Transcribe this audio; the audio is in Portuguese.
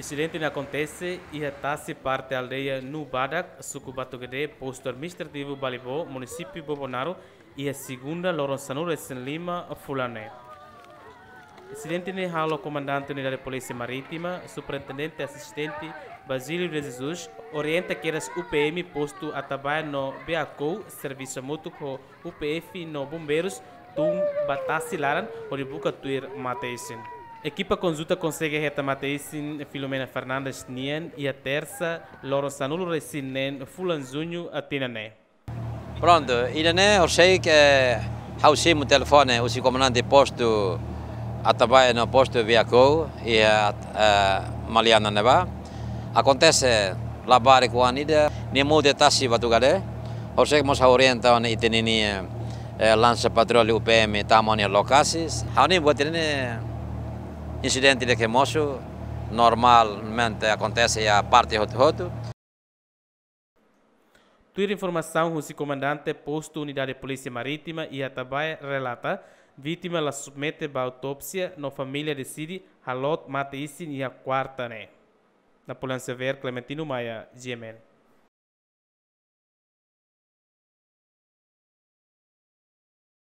Incidente acontece e atasse tá parte da aldeia Nubadak, Sucubatogede, posto administrativo Balibó, município Bobonaro e a segunda Loronsanu, em Lima, Fulané. Incidente ne halo comandante unidade de polícia marítima, superintendente assistente Basílio de Jesus, orienta que eras UPM posto a trabalhar no BACO, serviço mútuo com UPF no bombeiros, tum batassi laran, oribuca tuir matesen. A equipa conjunta consegue retamar a Filomena Fernandes Nien e a terça Loro Sanulo Recinen Fulanzunho a Tinané. Pronto, Inané, eu sei que hausim o telefone, o comandante posto a trabalhar no posto Cou e a, a Maliana Neva. Acontece lá para com a Anida, nem muda taxi para Tugalé. Eu sei que nós orientamos e temos eh, lança patrulha UPM, tamanho locais. há nem vou ter né? Incidente de queimaço normalmente acontece a parte roto-roto. Tua informação, o comandante posto unidade de polícia marítima e Atabaia relata vítima la submete a autópsia na família decide halot mate isin e a quarta né. Na polícia Ver, Clementino Maia, GMN.